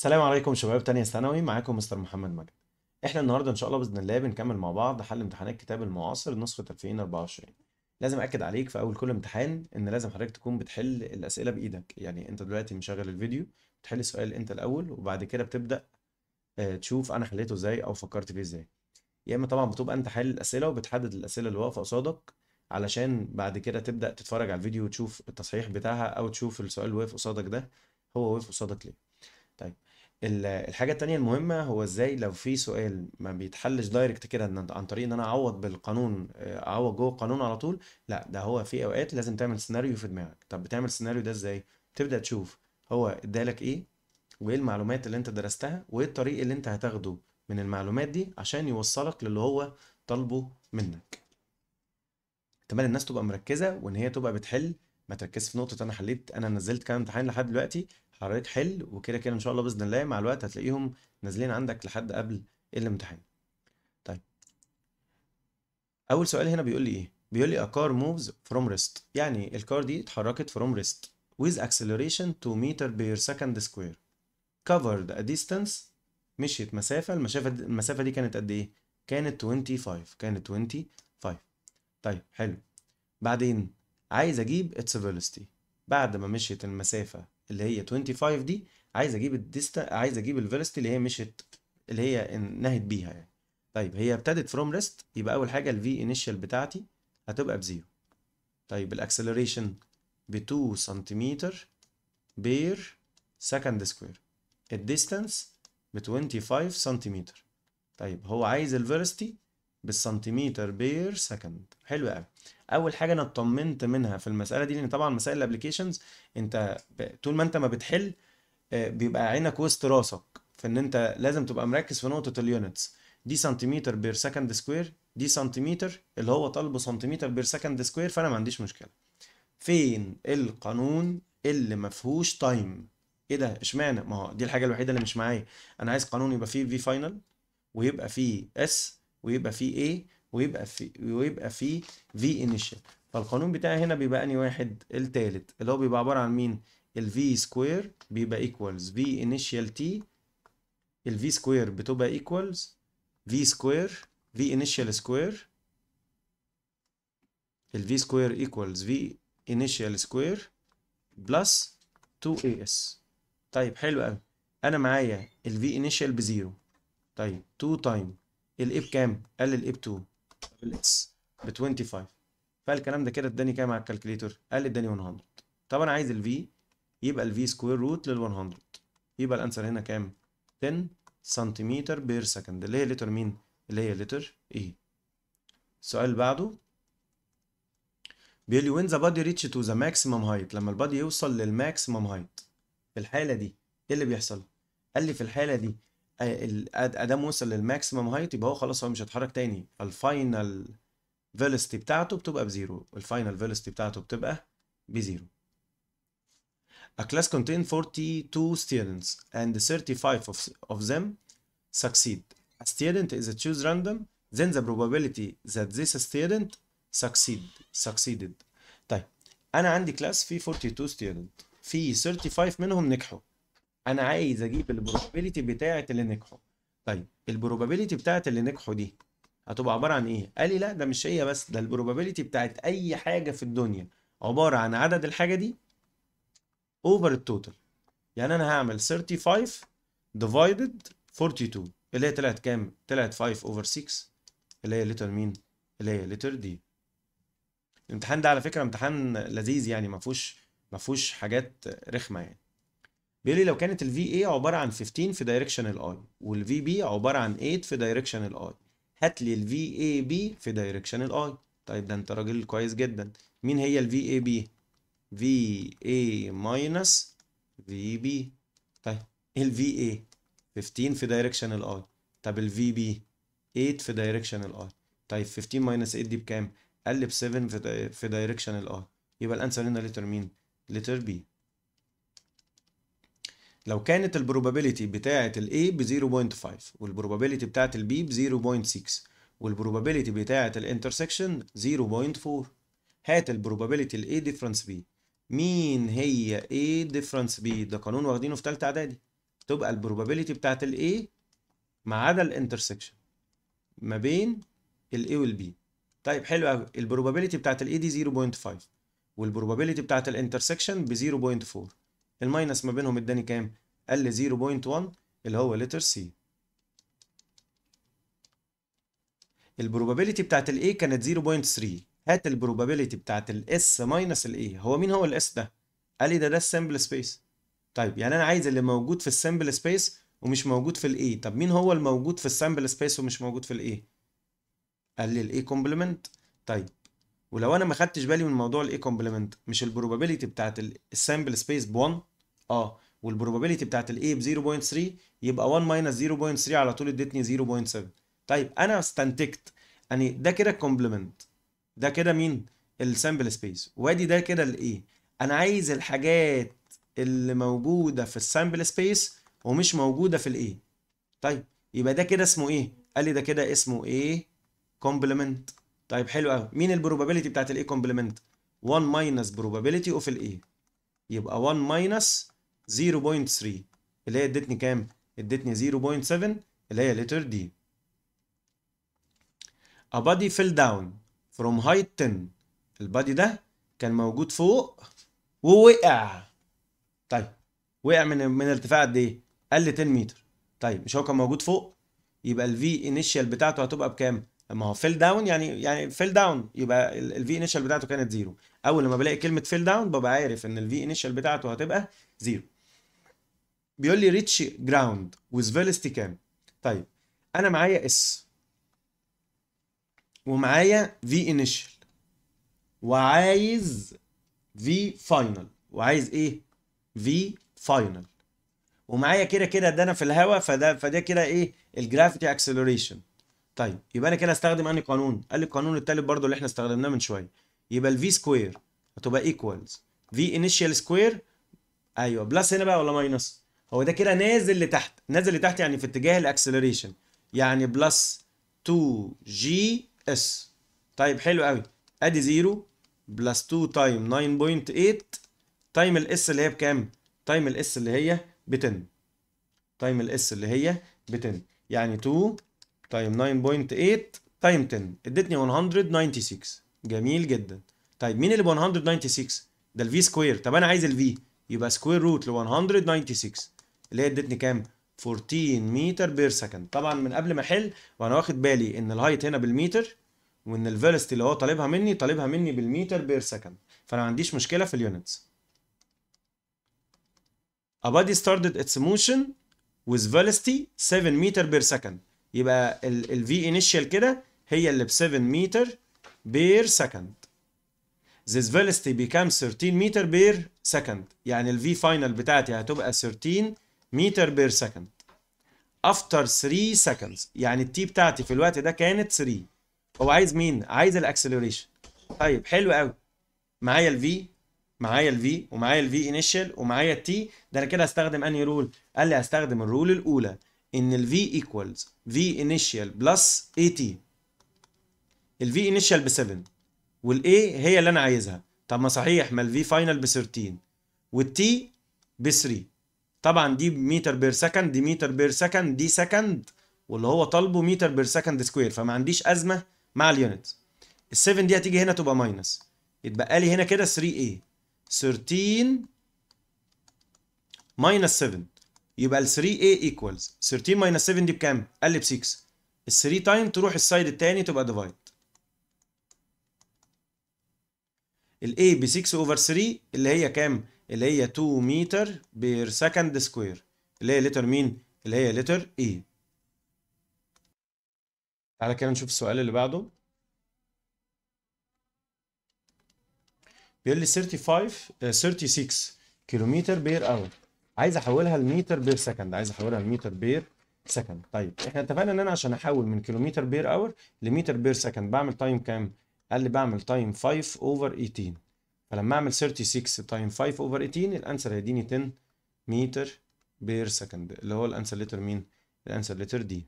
السلام عليكم شباب تانية ثانوي معاكم مستر محمد مجد احنا النهارده ان شاء الله باذن الله بنكمل مع بعض حل امتحانات كتاب المعاصر نسخه 2024 لازم اكد عليك في اول كل امتحان ان لازم حضرتك تكون بتحل الاسئله بايدك يعني انت دلوقتي مشغل الفيديو بتحل السؤال انت الاول وبعد كده بتبدا آه، تشوف انا حليته ازاي او فكرت فيه ازاي يا اما طبعا بتبقى انت حل الاسئله وبتحدد الاسئله اللي واقفه قصادك علشان بعد كده تبدا تتفرج على الفيديو وتشوف التصحيح بتاعها او تشوف السؤال اللي واقف قصادك ده هو واقف قصادك ليه طيب الحاجة التانية المهمة هو ازاي لو في سؤال ما بيتحلش دايركت كده عن طريق ان انا اعوض بالقانون آه، اعوض جوه القانون على طول لا ده هو في اوقات لازم تعمل سيناريو في دماغك طب بتعمل السيناريو ده ازاي تبدأ تشوف هو ادالك ايه وايه المعلومات اللي انت درستها وايه الطريق اللي انت هتاخده من المعلومات دي عشان يوصلك للي هو طالبه منك اتمنى الناس تبقى مركزة وان هي تبقى بتحل ما تركزش في نقطة انا حليت انا نزلت كام امتحان لحد دلوقتي حريت حل وكده كده ان شاء الله باذن الله مع الوقت هتلاقيهم نازلين عندك لحد قبل الامتحان طيب اول سؤال هنا بيقول لي ايه بيقول لي a car moves from rest يعني الكار دي اتحركت from rest with acceleration 2 meter per second square covered a distance مشيت مسافة المسافة دي المسافة دي كانت قد ايه؟ كانت 25 كانت 25 طيب حلو بعدين عايز اجيب its velocity بعد ما مشيت المسافة اللي هي 25 دي عايز اجيب الديستا عايز اجيب الفيلوسيتي اللي هي مشت اللي هي نهت بيها يعني طيب هي ابتدت فروم ريست يبقى اول حاجه الفي انيشال بتاعتي هتبقى بزيرو طيب الاكسلريشن ب 2 سنتيمتر بير سكند سكوير الديستانس ب 25 سنتيمتر طيب هو عايز الفيلوسيتي بالسنتيمتر بير سكند حلو قوي اول حاجه انا اطمنت منها في المساله دي لان طبعا مسائل الابلكيشنز انت طول ما انت ما بتحل آه، بيبقى عينك وسط راسك في ان انت لازم تبقى مركز في نقطه اليونتس دي سنتيمتر بير سكند سكوير دي سنتيمتر اللي هو طالبه سنتيمتر بير سكند سكوير فانا ما عنديش مشكله فين القانون اللي ما فيهوش تايم ايه ده اشمعنى ما هو دي الحاجه الوحيده اللي مش معايا انا عايز قانون يبقى فيه في فاينل ويبقى فيه اس ويبقى فيه ايه ويبقى في ويبقى في في انيشال فالقانون بتاعي هنا بيبقى اني واحد التالت اللي هو بيبقى عباره عن مين ال v سكوير بيبقى ايكوالز في انيشال تي ال v سكوير بتبقى ايكوالز في سكوير في انيشال سكوير ال v سكوير ايكوالز في انيشال سكوير بلس 2 اس طيب حلو قوي انا معايا ال v initial بزيرو طيب 2 تايم الاب كام قال الايه ب 2 بالاكس ب 25 فالكلام ده كده اداني كام على الكالكليتر؟ قال لي اداني 100 طب انا عايز الفي يبقى الفي سكوير روت لل 100 يبقى الانسر هنا كام؟ 10 سنتيمتر بير سكند اللي هي لتر مين؟ اللي هي لتر ايه؟ السؤال اللي بعده بيقول لي وين ذا بادي ريتش تو ذا ماكسيمم هايت لما البادي يوصل للماكسيمم هايت في الحاله دي ايه اللي بيحصل؟ قال لي في الحاله دي ادام وصل للماكسيمم هايت يبقى هو خلاص هو مش هيتحرك تاني الفاينل فيلستي بتاعته بتبقى بزيرو الفاينل فيلستي بتاعته بتبقى بزيرو A class contains 42 students and 35 of, of them succeed. A student is a choose random then the probability that this student succeed succeeded. طيب أنا عندي class فيه 42 student في 35 منهم نجحوا انا عايز اجيب البروبابيلتي بتاعه اللي نجحوا طيب البروبابيلتي بتاعه اللي نجحوا دي هتبقى عباره عن ايه قال لي لا ده مش هي بس ده البروبابيلتي بتاعه اي حاجه في الدنيا عباره عن عدد الحاجه دي اوفر التوتال يعني انا هعمل 35 ديفايدد 42 اللي هي طلعت كام طلعت 5 اوفر 6 اللي هي لتر مين اللي هي لتر دي الامتحان ده على فكره امتحان لذيذ يعني ما فيهوش ما فيهوش حاجات رخمه يعني بيقول لي لو كانت الفي اي عباره عن 15 في دايركشن الاي والفي بي عباره عن 8 في دايركشن الاي هات لي الفي اي بي في دايركشن الاي طيب ده انت راجل كويس جدا مين هي الفي اي بي في اي ماينس في بي طيب الفي اي 15 في دايركشن الاي طب الفي بي 8 في دايركشن الاي طيب 15 ماينس 8 دي بكام؟ قلب 7 في دايركشن الاي يبقى الانسر هنا لتر مين؟ لتر بي لو كانت البروبابيلتي بتاعه الاي ب 0.5 والبروبابيلتي بتاعه البي ب 0.6 والبروبابيلتي بتاعه الانترسكشن 0.4 هات البروبابيلتي الاي ديفرنس بي مين هي A ديفرنس بي ده قانون واخدينه في ثالثه اعدادي تبقى البروبابيلتي بتاعه الاي ما عدا الانترسكشن ما بين الاي والبي طيب حلو قوي البروبابيلتي بتاعه الاي دي 0.5 والبروبابيلتي بتاعه الانترسكشن ب 0.4 الماينس ما بينهم اداني كام؟ قال لي 0.1 اللي هو لتر سي البروبابيلتي بتاعت الاي كانت 0.3 هات البروبابيلتي بتاعت الاس ماينس الاي هو مين هو الاس ده؟ قال لي ده ده السامبل سبيس طيب يعني انا عايز اللي موجود في السامبل سبيس ومش موجود في الاي طب مين هو الموجود في السامبل سبيس ومش موجود في الاي؟ قال لي الاي كومبلمنت طيب ولو انا ما خدتش بالي من موضوع الاي كومبلمنت مش البروبابيلتي بتاعت السامبل سبيس ب1 اه والبروبابيلتي بتاعت الايه ب 0.3 يبقى 1 ماينس 0.3 على طول ادتني 0.7 طيب انا استنتجت يعني ده كده الكومبلمنت ده كده مين السامبل سبيس وادي ده كده الايه انا عايز الحاجات اللي موجوده في السامبل سبيس ومش موجوده في الايه طيب يبقى ده كده اسمه ايه قال لي ده كده اسمه ايه كومبلمنت طيب حلو قوي مين البروبابيلتي بتاعت الايه كومبلمنت 1 ماينس بروبابيلتي اوف الايه يبقى 1 ماينس 0.3 اللي هي ادتني كام؟ ادتني 0.7 اللي هي لتر دي. A body fell down from height 10 البادي ده كان موجود فوق ووقع. طيب وقع من من ارتفاع قد ايه؟ قل 10 متر. طيب مش هو كان موجود فوق؟ يبقى الفي انيشال بتاعته هتبقى بكام؟ ما هو فيل داون يعني يعني فيل داون يبقى الفي انيشال بتاعته كانت زيرو اول لما بلاقي كلمه فيل داون ببقى عارف ان الفي انيشال بتاعته هتبقى زيرو بيقول لي ريتش جراوند وذ فيلستي كام طيب انا معايا اس ومعايا في انيشال وعايز في فاينل وعايز ايه في فاينل ومعايا كده كده ده انا في الهوا فده فده كده ايه الجرافيتي اكسلريشن طيب يبقى انا كده استخدم انهي قانون قال لي القانون التالت برضو اللي احنا استخدمناه من شويه يبقى الفي سكوير هتبقى ايكوالز في انيشال سكوير ايوه بلس هنا بقى ولا ماينس هو ده كده نازل لتحت نازل لتحت يعني في اتجاه الاكسلريشن يعني بلس 2 جي اس طيب حلو قوي ادي 0 بلس 2 تايم 9.8 تايم الاس اللي هي بكام تايم الاس اللي هي ب 10 تايم الاس اللي هي ب 10 يعني 2 تايم 9.8 تايم 10 ادتني 196 جميل جدا طيب مين اللي ب 196 ده الفي سكوير طب انا عايز الفي يبقى سكوير روت ل 196 اللي هي ادتني كام 14 متر بير سكند طبعا من قبل ما احل وانا واخد بالي ان الهايت هنا بالمتر وان الفيلستي اللي هو طالبها مني طالبها مني بالمتر بير سكند فانا ما عنديش مشكله في اليونتس A body started its motion with velocity 7 متر بير سكند يبقى ال v initial كده هي اللي ب 7 متر بير سكند this velocity becomes 13 متر بير سكند يعني ال V final بتاعتي هتبقى 13 متر بير سكند after 3 seconds يعني ال T بتاعتي في الوقت ده كانت 3 هو عايز مين؟ عايز ال acceleration طيب حلو قوي معايا ال V معايا ال V ومعايا ال V initial ومعايا ال T ده انا كده هستخدم انهي رول؟ قال لي هستخدم الرول الاولى ان ال V equals V initial plus AT ال V انيشال ب 7 وال A هي اللي انا عايزها طب ما صحيح ما ال V فاينل ب 13 وال T ب 3 طبعا دي متر بير سكند دي متر بير سكند دي سكند واللي هو طالبه متر بير سكند سكوير فما عنديش ازمه مع اليونت ال 7 دي هتيجي هنا تبقى ماينس يتبقى لي هنا كده 3a 13 ماينس 7 يبقى ال 3a ايكوالز 13 ماينس 7 دي بكام؟ قال لي ب 6 ال 3 تايم تروح السايد الثاني تبقى ديفايد A ب 6 اوفر 3 اللي هي كام اللي هي 2 متر بير سكند سكوير اللي هي لتر مين اللي هي لتر A. تعالى كده نشوف السؤال اللي بعده بيقول لي 35 36 كيلومتر بير اور عايز احولها لمتر بير سكند عايز احولها لمتر بير سكند طيب احنا اتفقنا ان انا عشان احول من كيلومتر بير اور لمتر بير سكند بعمل تايم كام قال لي بعمل تايم 5 اوفر 18 فلما اعمل 36 تايم 5 اوفر 18 الانسر هيديني 10 متر بير سكند اللي هو الانسر لتر مين؟ الانسر لتر دي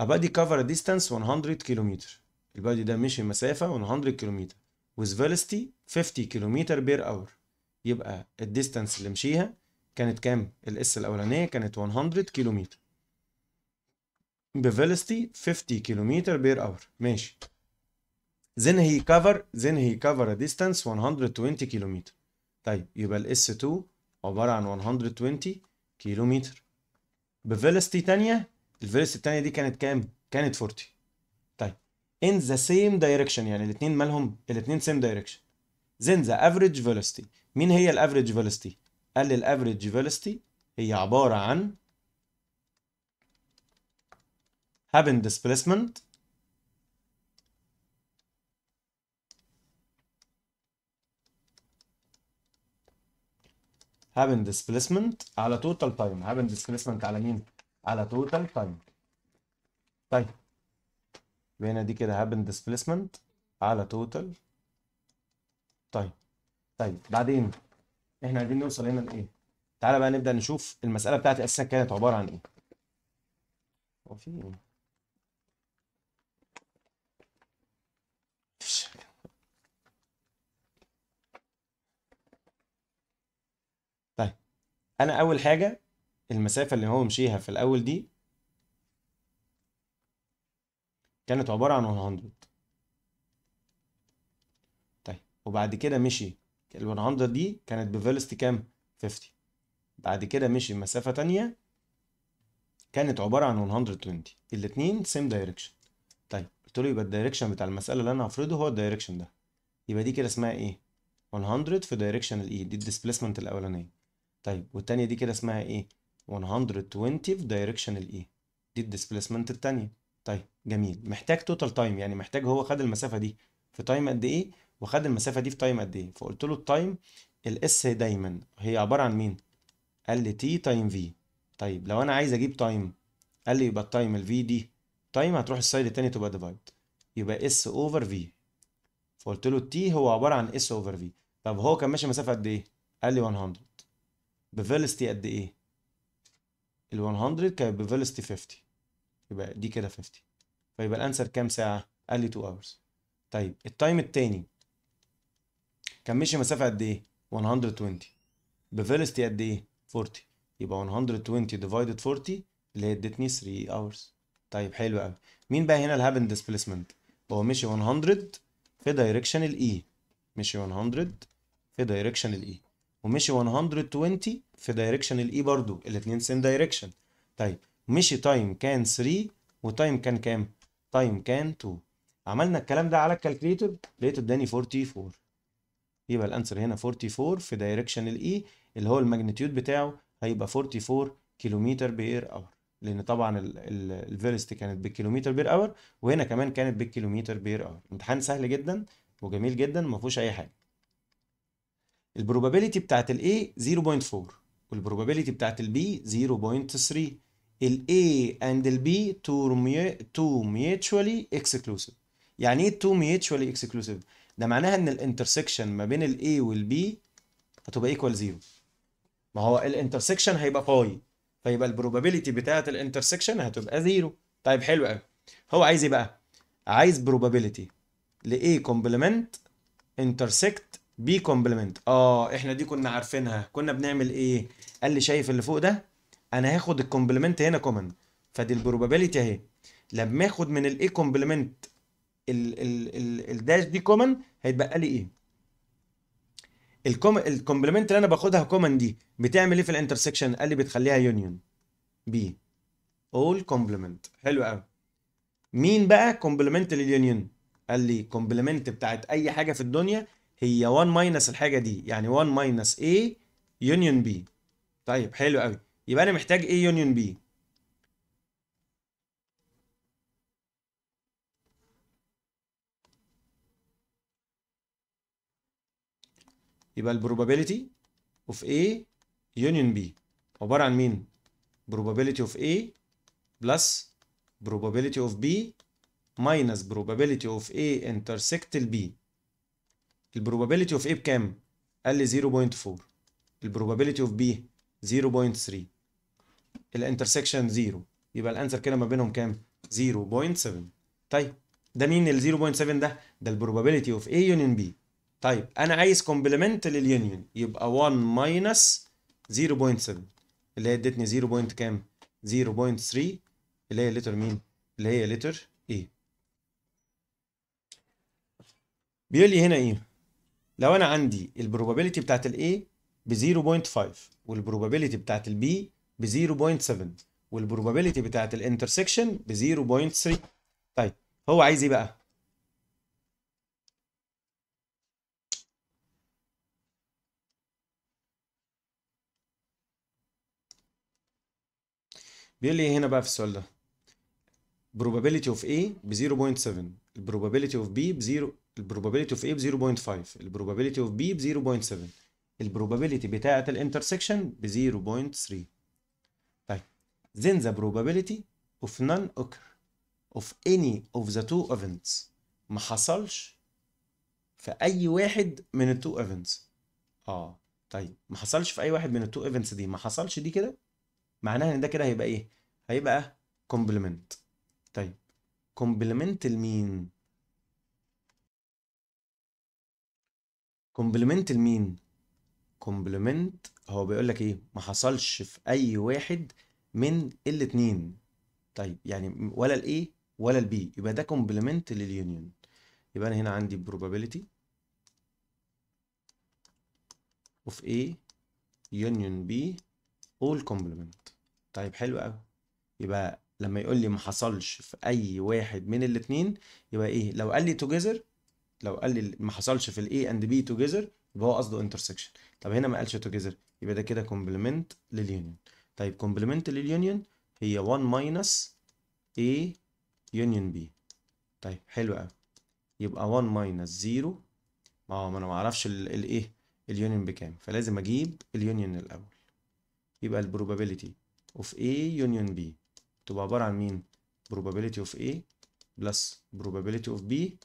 ابادي كفر ديستانس 100 كيلومتر البادي ده مشي مسافه 100 كيلومتر with velocity 50 كيلومتر بير اور يبقى الديستانس اللي مشيها كانت كام؟ الاس الاولانيه كانت 100 كيلومتر بفيلستي 50 كيلومتر بير اور ماشي then he cover then he cover a distance 120 كيلومتر طيب يبقى ال s 2 عبارة عن 120 كيلومتر velocity تانية velocity التانية دي كانت كام؟ كانت 40 طيب in the same direction يعني الاتنين مالهم الاتنين same direction then the average velocity مين هي ال average velocity؟ قال لي average velocity هي عبارة عن having displacement هابن displacement على توتال تايم هابن displacement على مين على توتال تايم طيب هنا دي كده هابن displacement على توتال طيب طيب بعدين احنا عايزين نوصل هنا لايه تعالى بقى نبدا نشوف المساله بتاعتي اساسا كانت عباره عن ايه هو في ايه انا اول حاجه المسافه اللي هو مشيها في الاول دي كانت عباره عن 100 طيب وبعد كده مشي ال 100 دي كانت بفيلوسيتي كام 50 بعد كده مشي مسافه تانية كانت عباره عن 120 الاثنين سيم دايركشن طيب قلت له يبقى الدايركشن بتاع المساله اللي انا هفرضه هو الدايركشن ده يبقى دي كده اسمها ايه 100 في دايركشن الاي e، دي الديسبيسمنت الاولانيه طيب والتانية دي كده اسمها ايه 120 في دايركشن الايه دي الديسبيسمنت التانية طيب جميل محتاج توتال تايم يعني محتاج هو خد المسافة دي في تايم قد ايه وخد المسافة دي في تايم قد ايه فقلت له التايم الاس دايما هي عبارة عن مين قال لي تي تايم في طيب لو انا عايز اجيب تايم قال لي يبقى التايم الفي دي تايم هتروح السايد التانية تبقى ديفايد يبقى اس اوفر في فقلت له تي هو عبارة عن اس اوفر في طب هو كان ماشي مسافة قد ايه قال لي 100 بفيلستي قد ايه ال 100 كانت بفيلستي 50 يبقى دي كده 50 فيبقى الانسر كام ساعه قال لي 2 اورز طيب التايم التاني كان مشي مسافه قد ايه 120 بفيلستي قد ايه 40 يبقى 120 ديفايدد 40 اللي هي ادتني 3 اورز طيب حلو قوي مين بقى هنا الهابن ديسبيسمنت هو مشي 100 في دايركشن الاي e. مشي 100 في دايركشن الاي e. ومشي 120 في دايركشن الاي برضو الاثنين سين دايركشن طيب مشي تايم كان 3 وتايم كان كام تايم كان 2 عملنا الكلام ده على الكالكليتر لقيته اداني 44 يبقى الانسر هنا 44 في دايركشن الاي اللي هو الماجنتيود بتاعه هيبقى 44 كيلومتر بير اور لان طبعا الفيلست كانت بالكيلومتر بير اور وهنا كمان كانت بالكيلومتر بير اور امتحان سهل جدا وجميل جدا ما فيهوش اي حاجه البروبابيلتي بتاعت الاي 0.4 والبروبابيلتي بتاعت البي 0.3 الاي اند البي تو ميتشوالي اكسكلوسيف يعني ايه تو ميتشوالي اكسكلوسيف ده معناها ان الانترسكشن ما بين الاي والبي هتبقى ايكوال زيرو ما هو الانترسكشن هيبقى باي فيبقى البروبابيلتي بتاعت الانترسكشن هتبقى زيرو طيب حلو قوي هو عايز ايه بقى عايز بروبابيلتي ل A كومبلمنت انترسكت بي كومبلمنت اه احنا دي كنا عارفينها كنا بنعمل ايه قال لي شايف اللي فوق ده انا هاخد الكومبلمنت هنا كومن فدي البروبابيلتي اهي لما اخد من الاي كومبلمنت الداش دي كومن هيتبقى لي ايه الكوم الكومبلمنت اللي انا باخدها كومن دي بتعمل ايه في الانترسكشن قال لي بتخليها يونيون بي اول كومبلمنت حلو قوي مين بقى كومبلمنت لليونيون قال لي كومبلمنت بتاعت اي حاجه في الدنيا هي 1 ماينس الحاجه دي يعني 1 ماينس A يونيون B طيب حلو قوي يبقى انا محتاج A يونيون B يبقى البروبابيليتي اوف A يونيون B عباره عن مين probability of A plus probability of B minus probability of A انترسكت intersect B البروبابيلتي اوف ايه بكام؟ قال لي 0.4 البروبابيلتي اوف بي 0.3 الانترسكشن 0 يبقى الانسر كده ما بينهم كام؟ 0.7 طيب ده مين ال 0.7 ده؟ ده البروبابيلتي اوف A يونيون B طيب انا عايز كومبلمنت لليونيون يبقى 1 ماينس 0.7 اللي هي ادتني 0. كام؟ 0.3 اللي هي لتر مين؟ اللي هي لتر A بيقول لي هنا ايه؟ لو انا عندي البروبابيلتي بتاعت الاي ب 0.5 والبروبابيلتي بتاعت البي ب 0.7 والبروبابيلتي بتاعت الانترسكشن ب 0.3 طيب هو عايز ايه بقى بيقول لي إيه هنا بقى في السؤال ده probability of A ب 0.7 probability of B ب 0 البروبابيلتي اوف اي ب 0.5 البروبابيلتي اوف بي ب 0.7 البروبابيلتي بتاعه الانترسكشن ب 0.3 طيب then the probability of none occur of any of the two events ما حصلش في اي واحد من التو ايفنتس اه طيب ما حصلش في اي واحد من التو ايفنتس دي ما حصلش دي كده معناها ان ده كده هيبقى ايه هيبقى كومبلمنت طيب كومبلمنت لمين كومبلمنت لمين كومبلمنت هو بيقول لك ايه ما حصلش في اي واحد من الاتنين طيب يعني ولا الاي ولا البي يبقى ده كومبلمنت لليونيون يبقى انا هنا عندي probability of A union B all كومبلمنت طيب حلو قوي يبقى لما يقول لي ما حصلش في اي واحد من الاتنين يبقى ايه لو قال لي together لو قال لي ما حصلش في الاي اند بي توجذر يبقى هو قصده انترسكشن طب هنا ما قالش توجذر يبقى ده كده كومبلمنت لليونيون طيب كومبلمنت لليونيون هي 1 ماينس A يونيون B طيب حلو قوي يبقى 1 ماينس 0 اه ما انا ما اعرفش الايه اليونيون بكام فلازم اجيب اليونيون الاول يبقى البروبابيلتي اوف A يونيون B تبقى عباره عن مين probability of A plus probability of B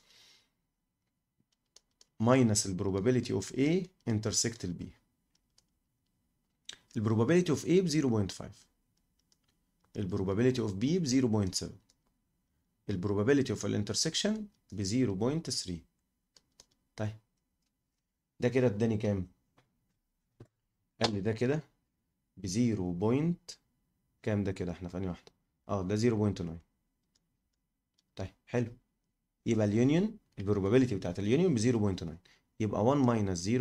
minus probability of A intersect B probability of A ب 0.5 probability of B ب 0.7 probability of الانترسكشن ب 0.3 طيب ده كده اداني كام؟ قال لي ده كده ب 0. كام ده كده احنا في انهي واحدة؟ اه ده 0.9 طيب حلو يبقى اليونيون البروبابيلتي بتاعت اليونيون ب 0.9 يبقى 1 ماينس 0.9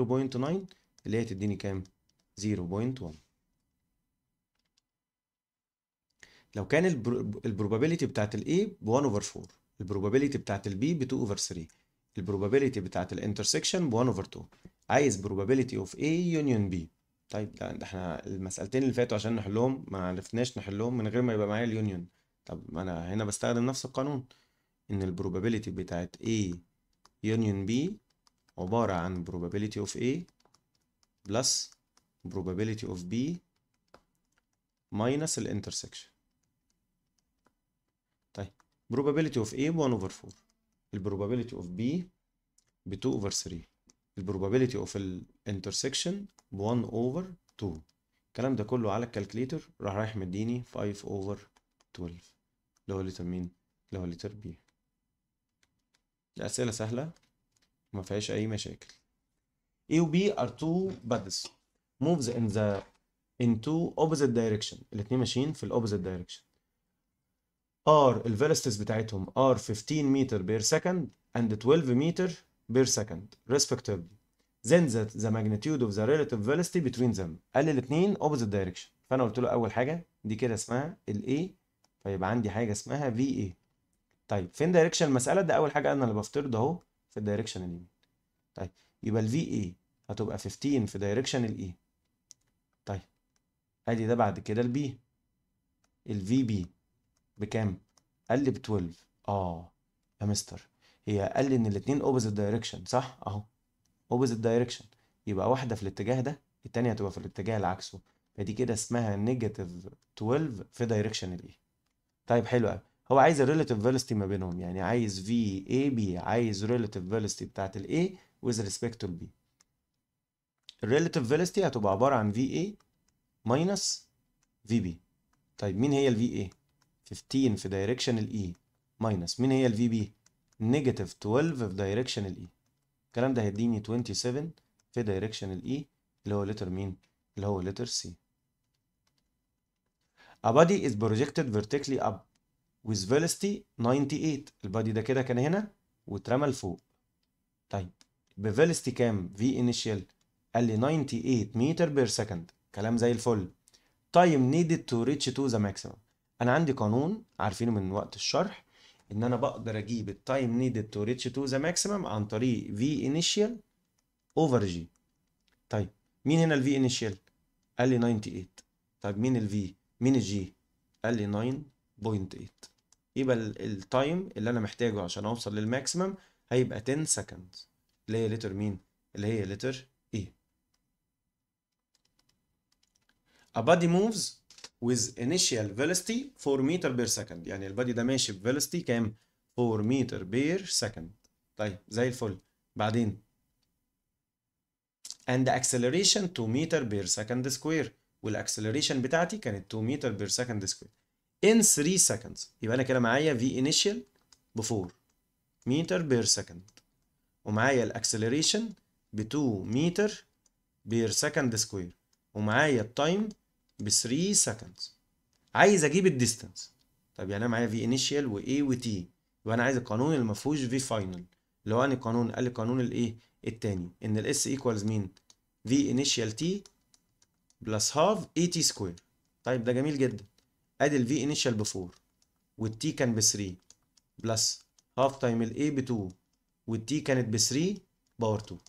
اللي هي تديني كام 0.1 لو كان البروبابيلتي بتاعت الاي ب 1 اوفر 4 البروبابيلتي بتاعت البي ب 2 اوفر 3 البروبابيلتي بتاعت الانترسكشن ب 1 اوفر 2 عايز probability of A يونيون B طيب ده, ده احنا المسألتين اللي فاتوا عشان نحلهم ما عرفناش نحلهم من غير ما يبقى معايا اليونيون طب ما انا هنا بستخدم نفس القانون ان البروبابيلتي بتاعت A يونيون B عبارة عن probability of A plus probability of B minus الانترسكشن طيب probability of A 1 over 4 probability of B ب 2 over 3 probability of الانترسكشن ب 1 over 2 الكلام ده كله على الكالكليتر راح رايح مديني 5 over 12 اللي هو لتر مين؟ اللي هو لتر بي الأسئلة سهلة وما فيهاش أي مشاكل A و B are two bodies moves in the in two opposite direction الاتنين ماشيين في الopposite direction R ال velocities بتاعتهم R 15 meter per second and 12 meter per second respectively then the, the magnitude of the relative velocity between them قال الاتنين opposite direction فأنا قلت له أول حاجة دي كده اسمها ال A فيبقى عندي حاجة اسمها V A طيب فين دايركشن المساله ده اول حاجه انا اللي بفترض اهو في الدايركشن اليمين e. طيب يبقى الـ اي هتبقى 15 في دايركشن الاي e. طيب ادي ده بعد كده البي الفي بي بكام قال لي ب 12 اه يا مستر هي قال لي ان الاثنين اوبوزيت دايركشن صح اهو اوبوزيت دايركشن يبقى واحده في الاتجاه ده الثانيه هتبقى في الاتجاه العكسه. فدي كده اسمها نيجاتيف 12 في دايركشن الاي e. طيب حلو قوي هو عايز الريلاتيف فيلستي ما بينهم يعني عايز في اي بي عايز ريلاتيف فيلستي بتاعت الاي ويز ريسبكت تو البي الريلاتيف فيلستي هتبقى عباره عن في اي ماينس في بي طيب مين هي الفي اي 15 في دايركشن الاي ماينس مين هي الفي بي نيجاتيف 12 في دايركشن الاي e. الكلام ده هيديني 27 في دايركشن الاي e، اللي هو لتر مين اللي هو لتر سي A body is projected vertically up with velocity 98 البادي ده كده كان هنا واترمى لفوق طيب بفيلستي كام في انيشال قال لي 98 متر بير سكند كلام زي الفل تايم نيدد تو ريتش تو ذا ماكسيمم انا عندي قانون عارفينه من وقت الشرح ان انا بقدر اجيب التايم نيدد تو ريتش تو ذا ماكسيمم عن طريق في انيشال اوفر جي طيب مين هنا الفي انيشال قال لي 98 طيب مين الفي مين الجي قال لي 9.8 يبقى التايم اللي انا محتاجه عشان اوصل للماكسيمم هيبقى 10 سكند اللي هي لتر مين اللي هي لتر اي A body moves with initial velocity 4 meter per second يعني البادي ده ماشي بفيلوستي كام 4 meter per second طيب زي الفل بعدين and the acceleration 2 meter per second square والاكسلريشن بتاعتي كانت 2 meter per second square in 3 seconds يبقى انا كده معايا v initial ب 4 متر بير سكند ومعايا الاكسلريشن ب 2 متر بير سكند سكوير ومعايا التايم ب 3 seconds عايز اجيب الديستانس طب يعني انا معايا في انيشال واي وتي يبقى انا عايز القانون اللي ما فيهوش في فاينل اللي هو انهي قانون قال لي قانون الايه التاني ان s equals مين v initial t plus half a t سكوير طيب ده جميل جدا ادي الفي انيشال ب 4 والتي كان ب 3 بلس هاف تايم الاي ب 2 والتي كانت ب 3 باور 2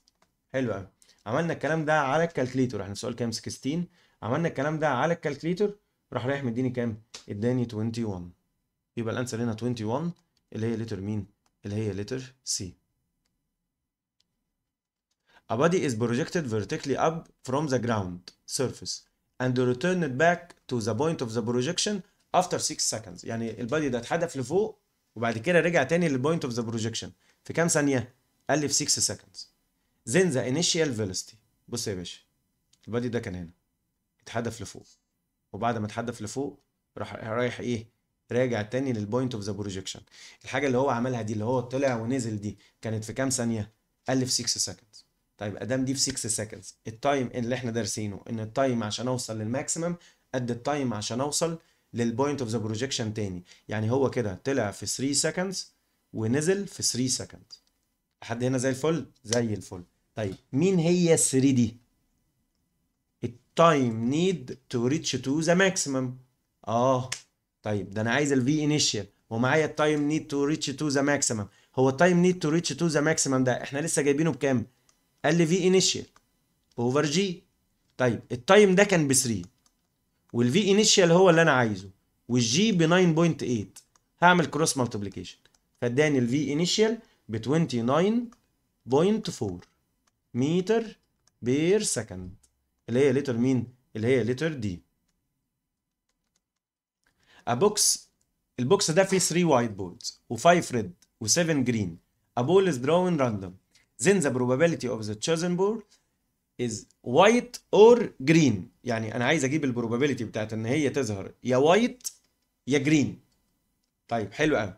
حلو قوي عملنا الكلام ده على الكالكليتور احنا السؤال كام 16 عملنا الكلام ده على الكالكليتور راح رايح مديني كام اداني 21 يبقى الانسر هنا 21 اللي هي لتر مين اللي هي لتر سي A body is projected vertically up from the ground surface and return it back to the point of the projection after 6 seconds يعني البادي ده اتحدف لفوق وبعد كده رجع تاني للبوينت اوف ذا بروجكشن في كام ثانيه قال لي في 6 seconds then the initial velocity بص يا باشا البادي ده كان هنا اتحدف لفوق وبعد ما اتحدف لفوق راح رايح ايه راجع تاني للبوينت اوف ذا بروجكشن الحاجه اللي هو عملها دي اللي هو طلع ونزل دي كانت في كام ثانيه قال لي في 6 seconds طيب ادام دي في 6 سكندز التايم اللي احنا دارسينه ان التايم عشان اوصل للماكسيمم قد التايم عشان اوصل للبوينت اوف ذا بروجيكشن تاني يعني هو كده طلع في 3 سكندز ونزل في 3 سكند لحد هنا زي الفل زي الفل طيب مين هي 3 دي التايم نيد تو ريتش تو ذا ماكسيمم اه طيب ده انا عايز الفي انيشال ومعايا التايم نيد تو ريتش تو ذا ماكسيمم هو التايم نيد تو ريتش تو ذا ماكسيمم ده احنا لسه جايبينه بكام قال لي في انيشيال اوفر جي طيب التايم ده كان ب 3 والفي انيشيال هو اللي انا عايزه والجي ب 9.8 هعمل كروس مالتيبليكيشن فاداني الفي انيشيال ب 29.4 متر بير سكند اللي هي لتر مين؟ اللي هي لتر دي ابوكس البوكس ده فيه 3 وايت بولز و5 ريد و7 جرين ابول از دراون راندوم then the probability of the chosen board is white or green يعني انا عايز اجيب البروبابيلتي بتاعت ان هي تظهر يا وايت يا جرين طيب حلو قوي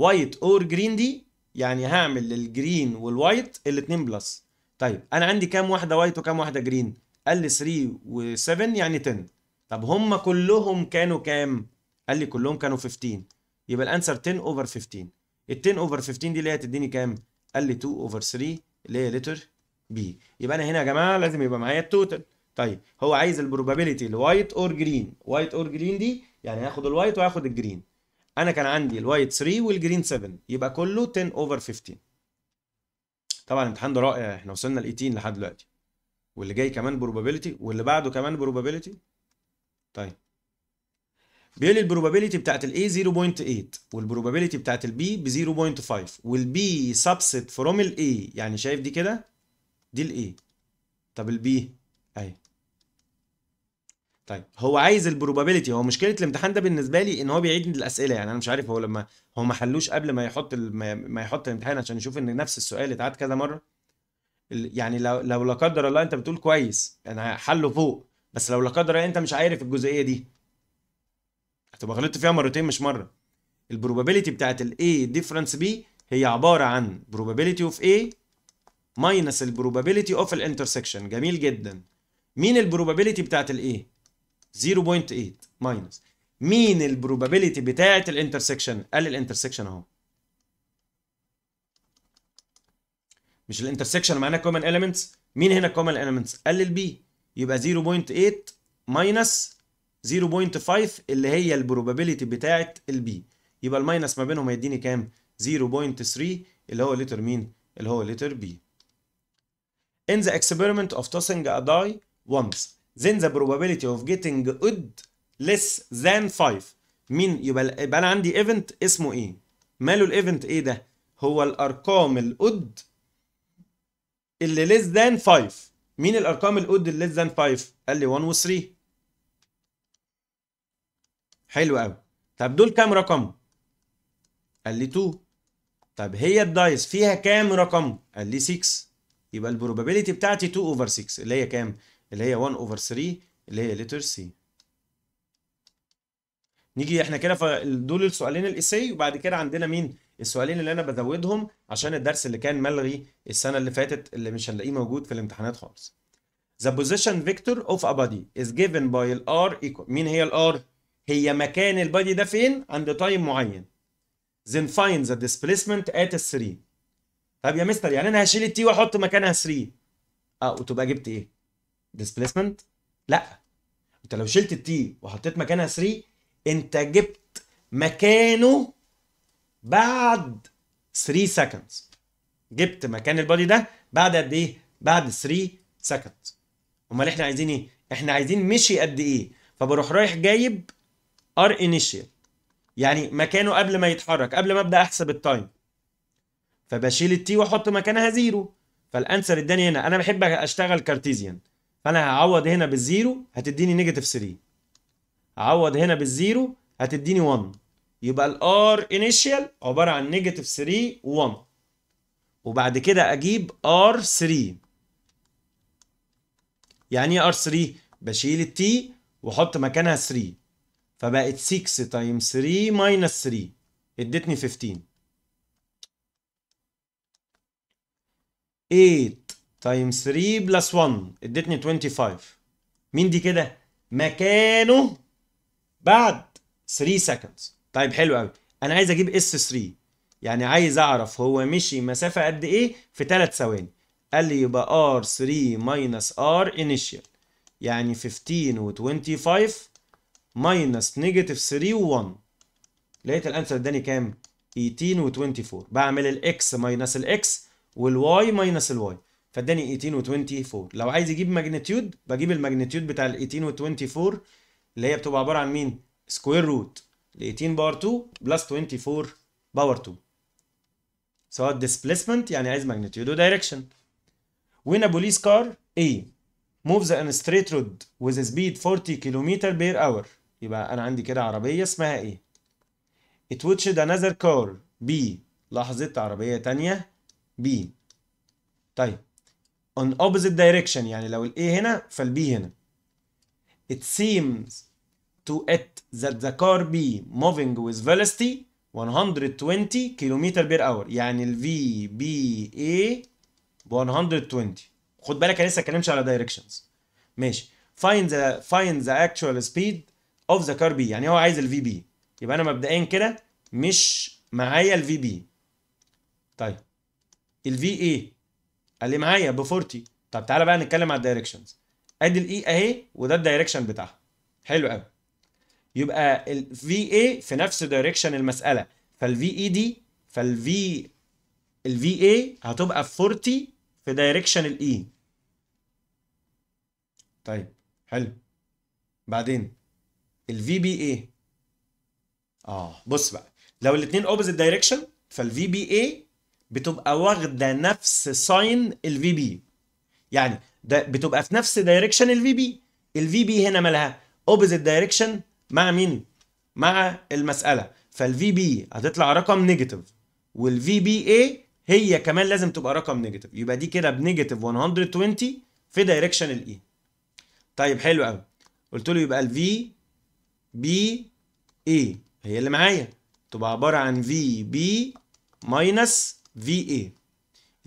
white or green دي يعني هعمل للجرين والوايت الاثنين بلس طيب انا عندي كام واحده وايت وكام واحده جرين قال لي 3 و7 يعني 10 طب هم كلهم كانوا كام قال لي كلهم كانوا 15 يبقى الانسر 10 اوفر 15 ال 10 اوفر 15 دي اللي هي هتديني كام قال لي 2 اوفر 3 اللي هي لتر بي يبقى انا هنا يا جماعه لازم يبقى معايا التوتال طيب هو عايز البروبابيلتي الوايت اور جرين وايت اور جرين دي يعني هاخد الوايت وهاخد الجرين انا كان عندي الوايت 3 والجرين 7 يبقى كله 10 اوفر 15 طبعا الامتحان ده رائع احنا وصلنا ل 18 لحد دلوقتي واللي جاي كمان بروبابيلتي واللي بعده كمان بروبابيلتي طيب بيقول لي البروبابيلتي بتاعت الاي 0.8 والبروبابيلتي بتاعت البي ب 0.5 والبي سبست فروم الاي يعني شايف دي كده دي الاي طب البي اهي طيب هو عايز البروبابيلتي هو مشكله الامتحان ده بالنسبه لي ان هو بيعيد الاسئله يعني انا مش عارف هو لما هو ما حلوش قبل ما يحط ما يحط الامتحان عشان يشوف ان نفس السؤال اتعاد كذا مره يعني لو لو لا قدر الله انت بتقول كويس انا حله فوق بس لو لا قدر الله انت مش عارف الجزئيه دي هتبقى غلطت فيها مرتين مش مره البروبابيلتي بتاعت الـ A ديفرنس B هي عباره عن probability of A ماينس البروبابيلتي اوف الانترسكشن جميل جدا مين البروبابيلتي بتاعت الـ A 0.8 ماينس مين البروبابيلتي بتاعت الانترسكشن قال الانترسكشن اهو مش الانترسكشن معناه كومن elements مين هنا كومن elements قال البي يبقى 0.8 0.8 0.5 اللي هي البروبابيلتي بتاعه البي يبقى الماينس ما بينهم هيديني كام 0.3 اللي هو لتر مين اللي هو لتر بي in the experiment of tossing a die once then the probability of getting odd less than 5 مين يبقى يبقى انا عندي ايفنت اسمه ايه ماله الايفنت ايه ده هو الارقام الاود اللي less than 5 مين الارقام الاود اللي less than 5 قال لي 1 و 3 حلو قوي طب دول كام رقم قال لي 2 طب هي الدايس فيها كام رقم قال لي 6 يبقى البروبابيلتي بتاعتي 2 اوفر 6 اللي هي كام اللي هي 1 اوفر 3 اللي هي لتر سي نيجي احنا كده دول السؤالين الاساسي وبعد كده عندنا مين السؤالين اللي انا بزودهم عشان الدرس اللي كان ملغي السنه اللي فاتت اللي مش هنلاقيه موجود في الامتحانات خالص The position vector of a body is given by r equal مين هي ال r هي مكان البادي ده فين عند تايم معين then find the displacement at 3 طب يا مستر يعني انا هشيل التي واحط مكانها 3 اه وتبقى جبت ايه displacement لا انت لو شلت التي وحطيت مكانها 3 انت جبت مكانه بعد 3 سكندز جبت مكان البادي ده بعد قد ايه بعد 3 سكندز امال احنا عايزين ايه احنا عايزين مشي قد ايه فبروح رايح جايب ار انيشال يعني مكانه قبل ما يتحرك قبل ما ابدا احسب التايم فبشيل التي واحط مكانها زيرو فالانسر اداني هنا انا بحب اشتغل كارتيزيان فانا هعوض هنا بالزيرو هتديني نيجاتيف 3 هعوض هنا بالزيرو هتديني 1 يبقى الار انيشال عباره عن نيجاتيف 3 و 1 وبعد كده اجيب ار 3 يعني ايه ار 3 بشيل التي واحط مكانها 3 فبقت 6 تايم 3 ماينس 3 ادتني 15 8 تايم 3 بلس 1 ادتني 25 مين دي كده مكانه بعد 3 سكندز طيب حلو قوي انا عايز اجيب اس 3 يعني عايز اعرف هو مشي مسافه قد ايه في 3 ثواني قال لي يبقى ار 3 ماينس ار انيشال يعني 15 و 25 ماينس نيجاتيف 3 و1 لقيت الانسر اداني كام؟ 18 و24 بعمل الاكس ماينس الاكس والواي ماينس الواي فاداني 18 و24 لو عايز اجيب ماجنتيود بجيب الماجنتيود بتاع ال 18 و24 اللي هي بتبقى عباره عن مين؟ سكوير روت ال 18 باور 2 بلس 24 باور 2 سواء ديسبيسمنت يعني عايز ماجنتيود ودايركشن وين بوليس كار A moves on a straight road with a speed 40 كيلومتر بير اور يبقى انا عندي كده عربيه اسمها ايه watched another كار بي لاحظت عربيه تانية بي طيب on opposite direction يعني لو الايه هنا فالبي هنا it seems to it that the car B moving with velocity 120 كيلومتر بير اور يعني ال V B A ب 120 خد بالك انا لسه ما اتكلمش على directions ماشي find the find the actual speed اوف ذا كار بي يعني هو عايز الفي بي يبقى انا مبدئيا كده مش معايا الفي بي طيب الفي قال اللي معايا ب 40 طب تعالى بقى نتكلم على الدايركشنز ادي الاي e اهي وده الدايركشن بتاعها حلو قوي يبقى الفي اي في نفس دايركشن المساله فالفي اي دي e فالفي الفي اي هتبقى في 40 في دايركشن الاي طيب حلو بعدين الفي بي اي اه بص بقى لو الاثنين اوبوزيت دايركشن فالفي بي اي بتبقى واخده نفس ساين الفي بي يعني ده بتبقى في نفس دايركشن الفي بي الفي بي هنا مالها اوبوزيت دايركشن مع مين مع المساله فالفي بي هتطلع رقم نيجاتيف والفي بي اي هي كمان لازم تبقى رقم نيجاتيف يبقى دي كده بنيجاتيف 120 في دايركشن الاي e. طيب حلو قوي قلت له يبقى الفي بي اي هي اللي معايا تبقى عباره عن في بي ماينس في اي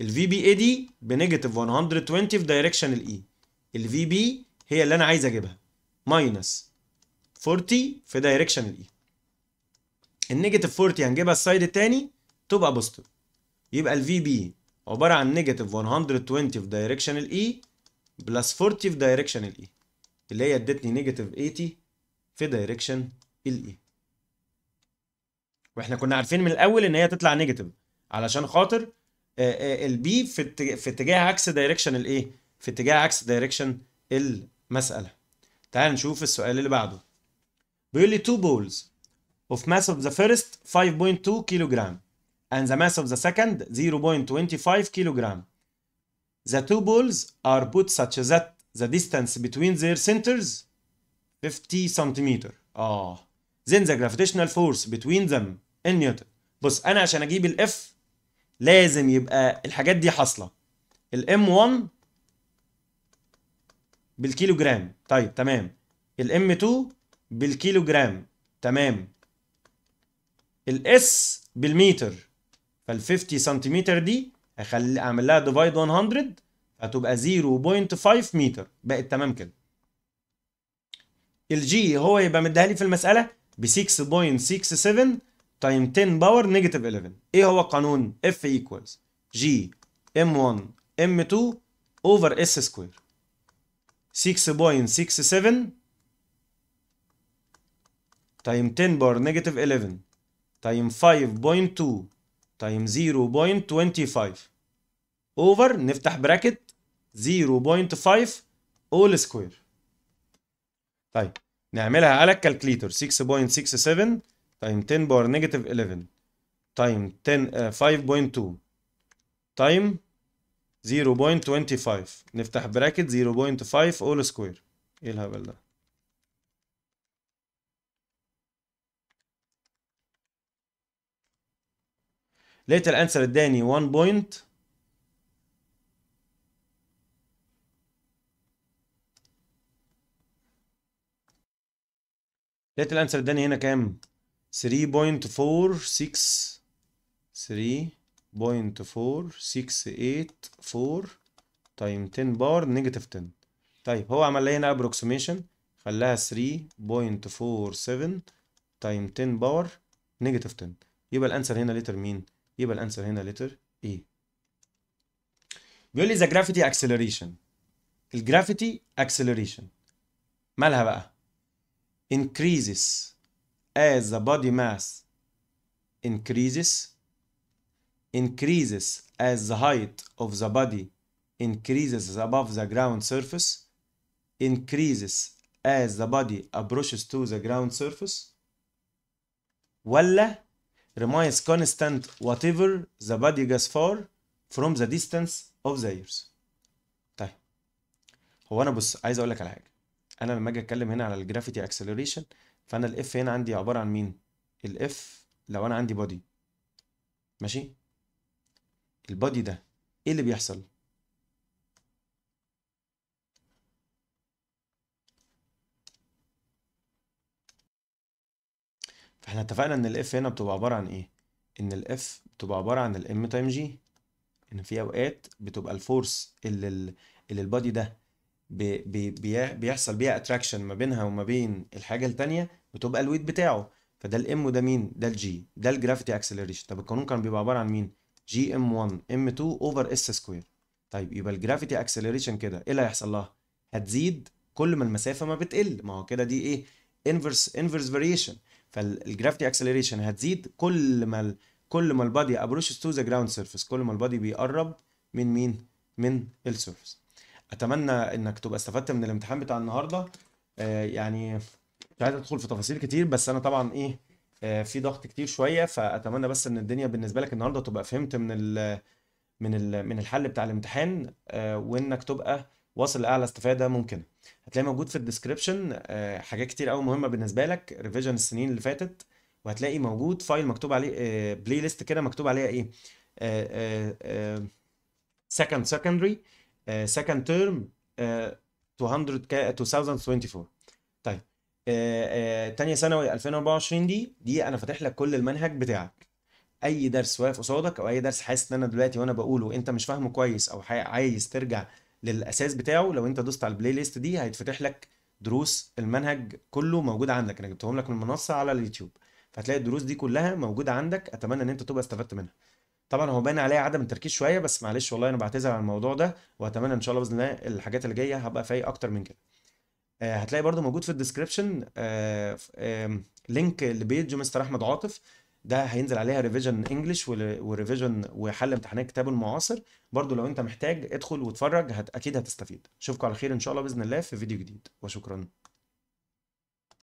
الفي بي اي دي بنيجاتيف 120 في دايركشن الاي الفي بي هي اللي انا عايز اجيبها ماينس 40 في دايركشن الاي النيجاتيف 40 هنجيبها السايد التاني تبقى بوستيف يبقى الفي بي عباره عن نيجاتيف 120 في دايركشن الاي بلس 40 في دايركشن الاي e. اللي هي ادتني نيجاتيف 80 في دايركشن الاي e. واحنا كنا عارفين من الاول ان هي تطلع نيجاتيف علشان خاطر آه، آه، البي في في اتجاه عكس دايركشن الايه e، في اتجاه عكس دايركشن المساله تعال نشوف السؤال اللي بعده بيقول لي two balls of mass of the first 5.2 كيلوغرام and the mass of the second 0.25 kilogram the two balls are put such that the distance between their centers 50 سنتيمتر اه then the gravitational force between them in Newton بص انا عشان اجيب الاف لازم يبقى الحاجات دي حاصله الام 1 بالكيلو جرام طيب تمام الام 2 بالكيلو جرام تمام الاس بالمتر فال 50 سنتيمتر دي اخلي اعمل لها ديفايد 100 هتبقى 0.5 متر بقت تمام كده الجي هو يبقى مديها لي في المساله ب 6.67 تايم 10 باور نيجاتيف 11 ايه هو القانون اف ايكوالز جي ام 1 ام 2 اوفر اس سكوير 6.67 تايم 10 باور نيجاتيف 11 تايم 5.2 تايم 0.25 اوفر نفتح براكت 0.5 اول سكوير طيب نعملها على الكالكليتر 6.67 تايم 10 باور نيجاتيف 11 تايم 10 5.2 تايم 0.25 نفتح براكت 0.5 اول سكوير ايه الهبل ده لقيت الانسر اداني 1.25 لقيت الانسر اداني هنا كام 3.46 3.4684 تايم 10 باور نيجاتيف 10 طيب هو عمل لي هنا ابروكسيميشن خلاها 3.47 تايم 10 باور نيجاتيف 10 يبقى الانسر هنا لتر مين يبقى الانسر هنا لتر ايه بيقول لي ذا جرافيتي اكسلريشن الجرافيتي اكسلريشن مالها بقى increases as the body mass increases, increases as the height of the body increases above the ground surface, increases as the body approaches to the ground surface, ولا remains constant whatever the body goes far from the distance of the ears. طيب هو انا بص عايز اقول لك على حاجه انا لما اجي اتكلم هنا على الجرافيتي اكسلريشن فانا الاف هنا عندي عباره عن مين الاف لو انا عندي بودي ماشي البودي ده ايه اللي بيحصل فاحنا اتفقنا ان الاف هنا بتبقى عباره عن ايه ان الاف بتبقى عباره عن الام تايم جي ان في اوقات بتبقى الفورس اللي اللي البادي ده بي بي بيحصل بيها اتراكشن ما بينها وما بين الحاجه الثانيه بتبقى الويت بتاعه فده الام وده مين ده الجي ده الجرافيتي اكسلريشن طب القانون كان بيبقى عباره عن مين جي ام 1 ام 2 اوفر اس سكوير طيب يبقى الجرافيتي اكسلريشن كده ايه اللي هيحصل لها هتزيد كل ما المسافه ما بتقل ما هو كده دي ايه انفرس انفرس فاريشن فالجرافيتي اكسلريشن هتزيد كل ما ال... كل ما البادي ابروشز تو ذا جراوند سيرفيس كل ما البادي بيقرب من مين من السيرفيس اتمنى انك تبقى استفدت من الامتحان بتاع النهارده آه يعني مش عايز ادخل في تفاصيل كتير بس انا طبعا ايه آه في ضغط كتير شويه فاتمنى بس ان الدنيا بالنسبه لك النهارده تبقى فهمت من الـ من الـ من الحل بتاع الامتحان آه وانك تبقى واصل لاعلى استفاده ممكنه هتلاقي موجود في الديسكربشن آه، حاجات كتير قوي مهمه بالنسبه لك ريفيجن السنين اللي فاتت وهتلاقي موجود فايل مكتوب عليه بلاي آه، ليست كده مكتوب عليها ايه سكند آه، سكندري آه، second term 200 آه، 2024 طيب آه، تانية ثانوي 2024 دي دي انا فاتح لك كل المنهج بتاعك اي درس واقف قصادك او اي درس حاسس ان انا دلوقتي وانا بقوله انت مش فاهمه كويس او عايز ترجع للاساس بتاعه لو انت دوست على البلاي ليست دي هيتفتح لك دروس المنهج كله موجود عندك انا جبتهم لك من المنصه على اليوتيوب فهتلاقي الدروس دي كلها موجوده عندك اتمنى ان انت تبقى استفدت منها طبعا هو باين عليه عدم التركيز شويه بس معلش والله انا بعتذر عن الموضوع ده واتمنى ان شاء الله باذن الله الحاجات اللي جايه هبقى فايق اكتر من كده آه، هتلاقي برده موجود في الديسكربشن آه، لينك لبيج مستر احمد عاطف ده هينزل عليها ريفيجن انجلش وريفيجن وحل امتحانات الكتاب المعاصر برضو لو انت محتاج ادخل واتفرج هت... اكيد هتستفيد اشوفكم على خير ان شاء الله باذن الله في فيديو جديد وشكرا